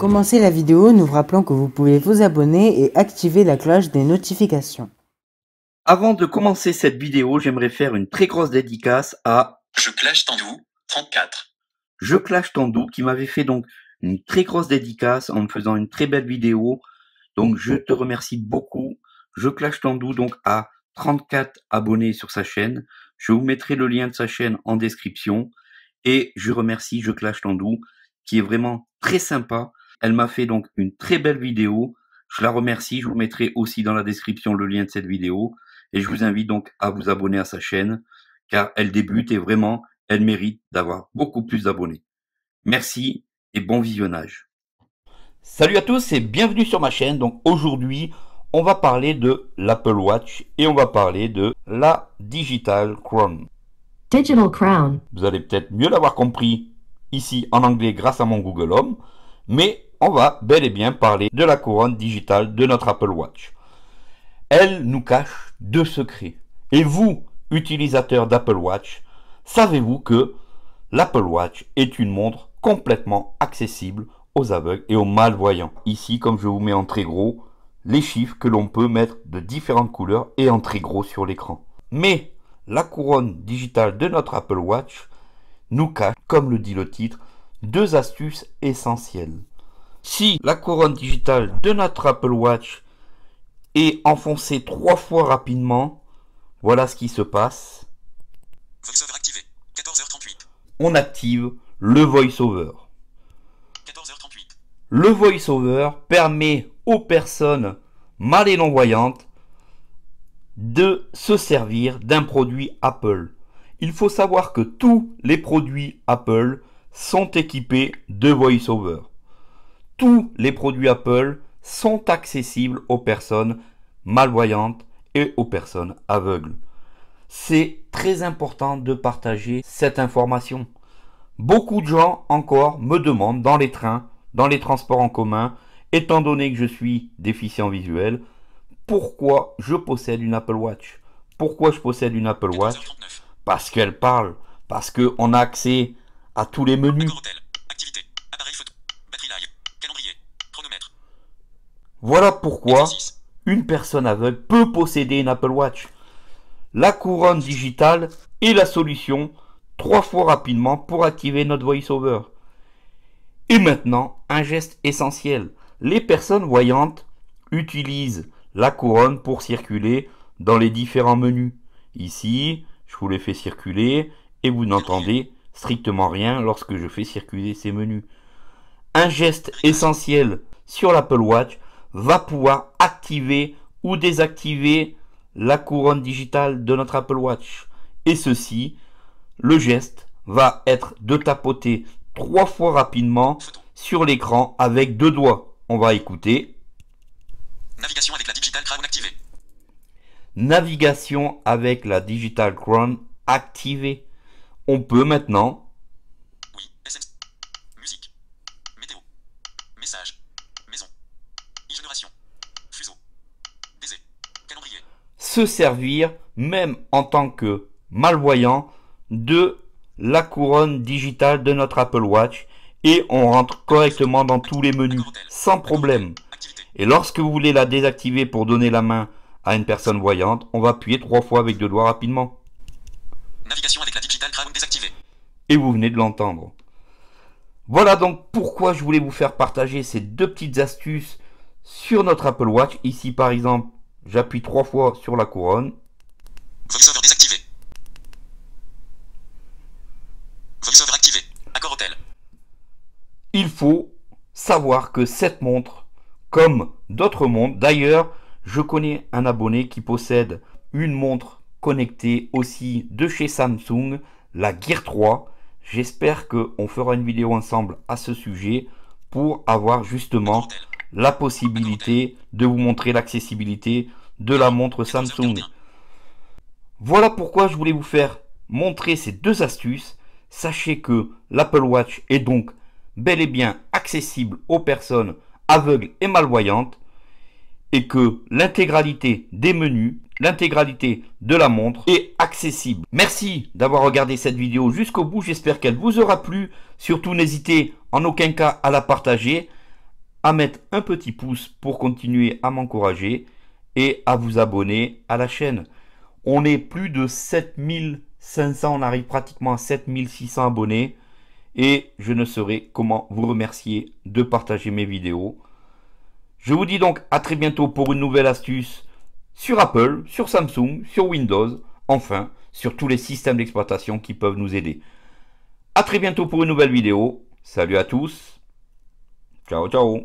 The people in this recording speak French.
commencer la vidéo, nous vous rappelons que vous pouvez vous abonner et activer la cloche des notifications. Avant de commencer cette vidéo, j'aimerais faire une très grosse dédicace à Je Clash Tandou 34. Je Clash Tandou qui m'avait fait donc une très grosse dédicace en me faisant une très belle vidéo. Donc je te remercie beaucoup. Je Clash Tandou donc à 34 abonnés sur sa chaîne. Je vous mettrai le lien de sa chaîne en description. Et je remercie Je Clash Tandou qui est vraiment très sympa elle m'a fait donc une très belle vidéo. Je la remercie. Je vous mettrai aussi dans la description le lien de cette vidéo. Et je vous invite donc à vous abonner à sa chaîne, car elle débute et vraiment, elle mérite d'avoir beaucoup plus d'abonnés. Merci et bon visionnage. Salut à tous et bienvenue sur ma chaîne. Donc aujourd'hui, on va parler de l'Apple Watch et on va parler de la Digital Crown. Digital Crown. Vous allez peut-être mieux l'avoir compris ici en anglais grâce à mon Google Home, mais on va bel et bien parler de la couronne digitale de notre Apple Watch. Elle nous cache deux secrets. Et vous, utilisateurs d'Apple Watch, savez-vous que l'Apple Watch est une montre complètement accessible aux aveugles et aux malvoyants. Ici, comme je vous mets en très gros, les chiffres que l'on peut mettre de différentes couleurs et en très gros sur l'écran. Mais la couronne digitale de notre Apple Watch nous cache, comme le dit le titre, deux astuces essentielles. Si la couronne digitale de notre Apple Watch est enfoncée trois fois rapidement, voilà ce qui se passe. VoiceOver activé. 14h38. On active le VoiceOver. 14h38. Le VoiceOver permet aux personnes mal et non-voyantes de se servir d'un produit Apple. Il faut savoir que tous les produits Apple sont équipés de VoiceOver tous les produits Apple sont accessibles aux personnes malvoyantes et aux personnes aveugles. C'est très important de partager cette information. Beaucoup de gens encore me demandent dans les trains, dans les transports en commun, étant donné que je suis déficient visuel, pourquoi je possède une Apple Watch. Pourquoi je possède une Apple Watch Parce qu'elle parle, parce qu'on a accès à tous les menus, Voilà pourquoi une personne aveugle peut posséder une Apple Watch. La couronne digitale est la solution trois fois rapidement pour activer notre voiceover. Et maintenant, un geste essentiel. Les personnes voyantes utilisent la couronne pour circuler dans les différents menus. Ici, je vous les fais circuler et vous n'entendez strictement rien lorsque je fais circuler ces menus. Un geste essentiel sur l'Apple Watch va pouvoir activer ou désactiver la couronne digitale de notre Apple Watch. Et ceci, le geste va être de tapoter trois fois rapidement sur l'écran avec deux doigts. On va écouter. Navigation avec la Digital Crown activée. Navigation avec la Digital Crown activée. On peut maintenant se servir, même en tant que malvoyant, de la couronne digitale de notre Apple Watch et on rentre correctement dans tous les menus sans problème. Et lorsque vous voulez la désactiver pour donner la main à une personne voyante, on va appuyer trois fois avec deux doigts rapidement. Navigation avec la digital désactivée. Et vous venez de l'entendre. Voilà donc pourquoi je voulais vous faire partager ces deux petites astuces sur notre Apple Watch. Ici par exemple, J'appuie trois fois sur la couronne. Il faut savoir que cette montre, comme d'autres montres, d'ailleurs, je connais un abonné qui possède une montre connectée aussi de chez Samsung, la Gear 3. J'espère qu'on fera une vidéo ensemble à ce sujet pour avoir justement la possibilité de vous montrer l'accessibilité de la montre Samsung. Voilà pourquoi je voulais vous faire montrer ces deux astuces. Sachez que l'Apple Watch est donc bel et bien accessible aux personnes aveugles et malvoyantes et que l'intégralité des menus, l'intégralité de la montre est accessible. Merci d'avoir regardé cette vidéo jusqu'au bout, j'espère qu'elle vous aura plu. Surtout n'hésitez en aucun cas à la partager à mettre un petit pouce pour continuer à m'encourager et à vous abonner à la chaîne. On est plus de 7500, on arrive pratiquement à 7600 abonnés et je ne saurais comment vous remercier de partager mes vidéos. Je vous dis donc à très bientôt pour une nouvelle astuce sur Apple, sur Samsung, sur Windows, enfin sur tous les systèmes d'exploitation qui peuvent nous aider. À très bientôt pour une nouvelle vidéo. Salut à tous 小周。